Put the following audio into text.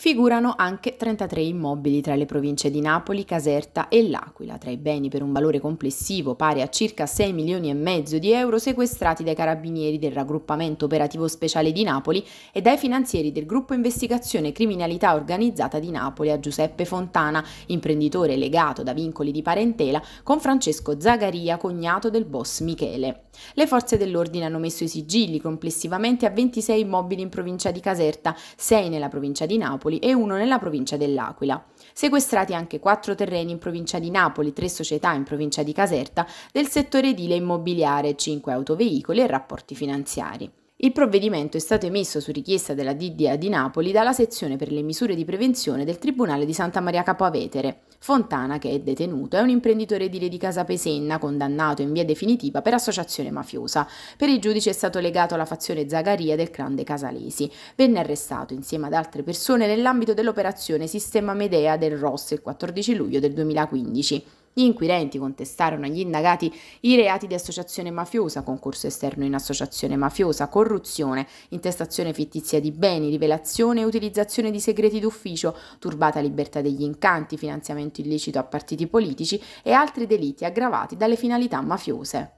Figurano anche 33 immobili tra le province di Napoli, Caserta e L'Aquila, tra i beni per un valore complessivo pari a circa 6 milioni e mezzo di euro sequestrati dai carabinieri del raggruppamento operativo speciale di Napoli e dai finanzieri del gruppo investigazione criminalità organizzata di Napoli a Giuseppe Fontana, imprenditore legato da vincoli di parentela con Francesco Zagaria, cognato del boss Michele. Le forze dell'ordine hanno messo i sigilli complessivamente a 26 immobili in provincia di Caserta, 6 nella provincia di Napoli Napoli e uno nella provincia dell'Aquila. Sequestrati anche quattro terreni in provincia di Napoli, tre società in provincia di Caserta del settore edile immobiliare, cinque autoveicoli e rapporti finanziari. Il provvedimento è stato emesso su richiesta della DDA di Napoli dalla sezione per le misure di prevenzione del Tribunale di Santa Maria Capo Avetere. Fontana, che è detenuto, è un imprenditore edile di Casa Pesenna, condannato in via definitiva per associazione mafiosa. Per il giudice è stato legato alla fazione Zagaria del clan dei Casalesi. Venne arrestato insieme ad altre persone nell'ambito dell'operazione Sistema Medea del Ross il 14 luglio del 2015. Gli inquirenti contestarono agli indagati i reati di associazione mafiosa, concorso esterno in associazione mafiosa, corruzione, intestazione fittizia di beni, rivelazione e utilizzazione di segreti d'ufficio, turbata libertà degli incanti, finanziamento illecito a partiti politici e altri delitti aggravati dalle finalità mafiose.